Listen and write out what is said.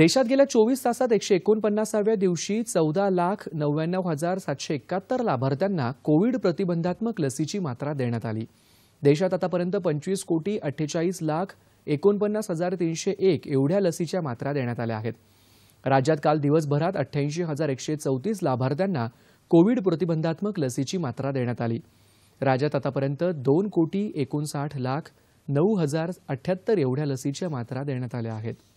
देशात गेल्या चोवीस तासात एकशे एकोणपन्नासाव्या दिवशी चौदा लाख नव्याण्णव हजार सातशे एकाहत्तर लाभार्थ्यांना कोविड प्रतिबंधात्मक लसीची मात्रा देण्यात आली देशात आतापर्यंत पंचवीस कोटी अठ्ठेचाळीस लाख एकोणपन्नास हजार तीनशे एक एवढ्या लसीच्या मात्रा देण्यात आल्या आहेत राज्यात काल दिवसभरात अठ्ठ्याऐंशी हजार एकशे चौतीस लाभार्थ्यांना कोविड प्रतिबंधात्मक लसीची मात्रा देण्यात आली राज्यात आतापर्यंत दोन कोटी एकोणसाठ लाख नऊ हजार अठ्ठ्याहत्तर एवढ्या लसीच्या मात्रा देण्यात आल्या आहेत